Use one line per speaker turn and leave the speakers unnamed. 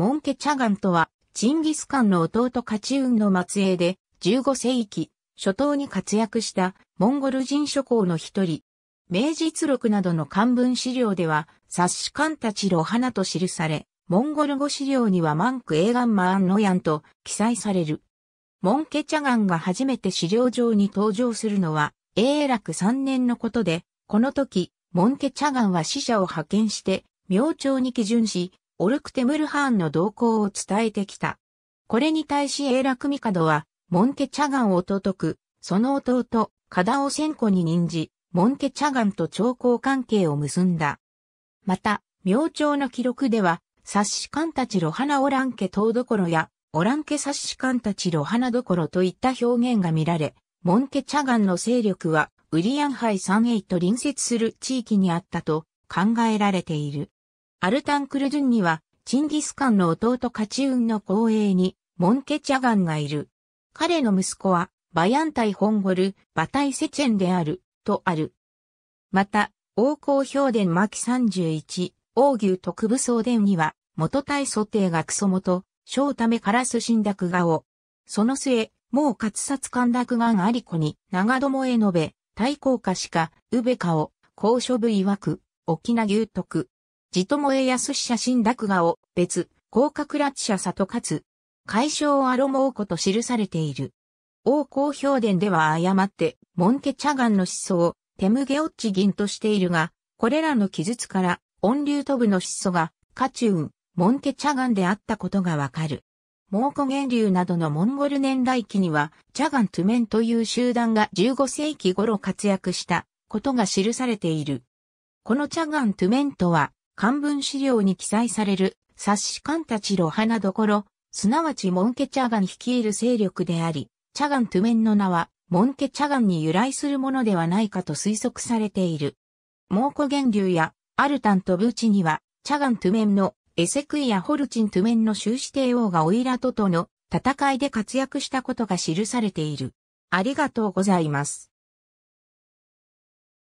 モンケチャガンとは、チンギスカンの弟カチウンの末裔で、15世紀、初頭に活躍したモンゴル人諸侯の一人。明実録などの漢文資料では、冊子官たちロハナと記され、モンゴル語資料にはマンク・エーガン・マーン・ノヤンと記載される。モンケチャガンが初めて資料上に登場するのは、永楽3年のことで、この時、モンケチャガンは使者を派遣して、明朝に基準し、オルクテムルハーンの動向を伝えてきた。これに対し永楽帝は、モンケチャガンを尊く、その弟、カダオセンコに任じ、モンケチャガンと長江関係を結んだ。また、明朝の記録では、察カ官たちロハナオランケ等どころや、オランケ察カ官たちロハナどころといった表現が見られ、モンケチャガンの勢力は、ウリアンハイ3イと隣接する地域にあったと考えられている。アルタンクルジュンには、チンギスカンの弟カチウンの後衛に、モンケチャガンがいる。彼の息子は、バヤンタイ・ホンゴル、バタイ・セチェンである、とある。また、王公表伝巻31、王牛特部総伝には、元大祖帝がクソ元、小ためカラス。侵略画を。その末、もう活殺陥落眼あり子に、長友へ述べ、対抗かしか、うべかを、高所部曰く、沖縄牛徳。地友江康写真落画を別、甲殻落者里かつ、解消アロモーコと記されている。王公表伝では誤って、モンテチャガンの思想、テムゲオッチ銀としているが、これらの記述から、音流飛ぶの思想が、カチューン、モンテチャガンであったことがわかる。モーコ源流などのモンゴル年代記には、チャガントゥメンという集団が15世紀頃活躍したことが記されている。このチャガントゥメンとは、漢文資料に記載される、冊子官たちの花どころ、すなわちモンケチャガン率いる勢力であり、チャガントゥメンの名は、モンケチャガンに由来するものではないかと推測されている。蒙古源流やアルタンとブーチには、チャガントゥメンのエセクイやホルチントゥメンの終始帝王がオイラトとの戦いで活躍したことが記されている。ありがとうございます。